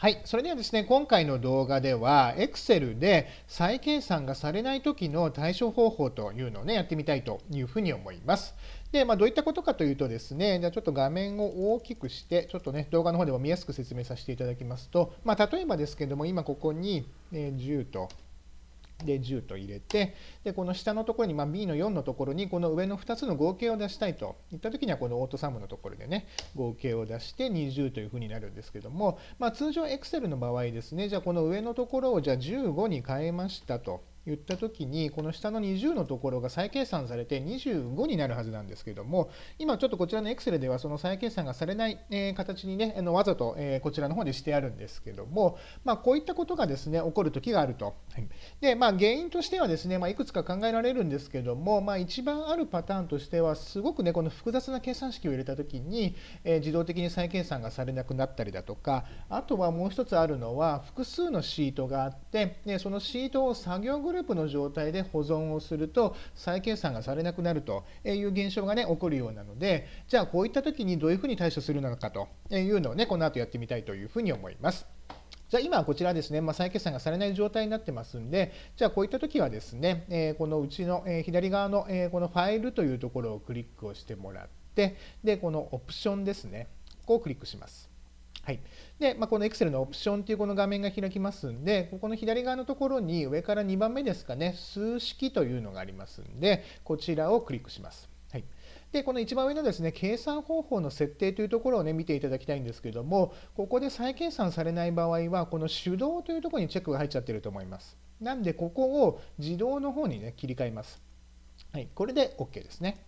はい、それではですね、今回の動画では、Excel で再計算がされない時の対処方法というのをね、やってみたいというふうに思います。で、まあ、どういったことかというとですね、じゃあちょっと画面を大きくして、ちょっとね、動画の方でも見やすく説明させていただきますと、まあ、例えばですけども、今ここに10とで10と入れてでこの下のところに、まあ、B の4のところにこの上の2つの合計を出したいといった時にはこのオートサムのところでね合計を出して20というふうになるんですけども、まあ、通常 Excel の場合ですねじゃあこの上のところをじゃあ15に変えましたと。言った時にこの下の20のところが再計算されて25になるはずなんですけども今ちょっとこちらの Excel ではその再計算がされない、え形にねあのわざと、えこちらの方でしてあるんですけども、まあ、こういったことがですね起こる時があると。でまあ、原因としてはですね、まあ、いくつか考えられるんですけども、まあ、一番あるパターンとしてはすごくねこの複雑な計算式を入れた時に、え自動的に再計算がされなくなったりだとかあとはもう一つあるのは複数のシートがあってでそのシートを作業グループループの状態で保存をすると再計算がされなくなるという現象がね起こるようなのでじゃあこういった時にどういうふうに対処するのかというのをねこの後やってみたいというふうに思います。じゃあ今はこちらですね、まあ、再決算がされない状態になってますんで、じゃあこういった時はですね、えこのうちの、え左側の、えこのファイルというところをクリックをしてもらって、で、このオプションですね、ここをクリックします。はい。で、まあ、この Excel のオプションというこの画面が開きますんで、ここの左側のところに上から2番目ですかね、数式というのがありますんで、こちらをクリックします。はい。で、この一番上のですね、計算方法の設定というところをね、見ていただきたいんですけども、ここで再計算されない場合は、この手動というところにチェックが入っちゃってると思います。なんで、ここを自動の方にね、切り替えます。はい。これで OK ですね。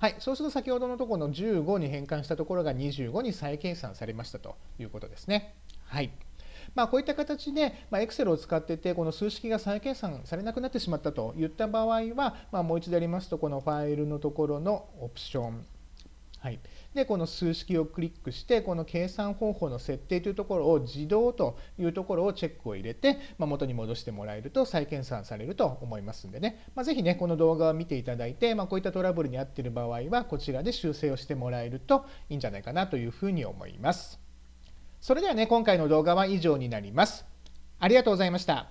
はい、そうすると先ほどのところの15に変換したところが25に再計算されましたということですね。はい。まあ、こういった形で、ま Excel を使ってて、この数式が再計算されなくなってしまったといった場合は、まあ、もう一度やりますと、このファイルのところのオプション、はい、でこの数式をクリックしてこの計算方法の設定というところを自動というところをチェックを入れて、まあ、元に戻してもらえると再検算されると思いますんでね、まあ、ぜねこの動画を見ていただいて、まあ、こういったトラブルに遭っている場合はこちらで修正をしてもらえるといいんじゃないかなというふうに思いますそれではね今回の動画は以上になりますありがとうございました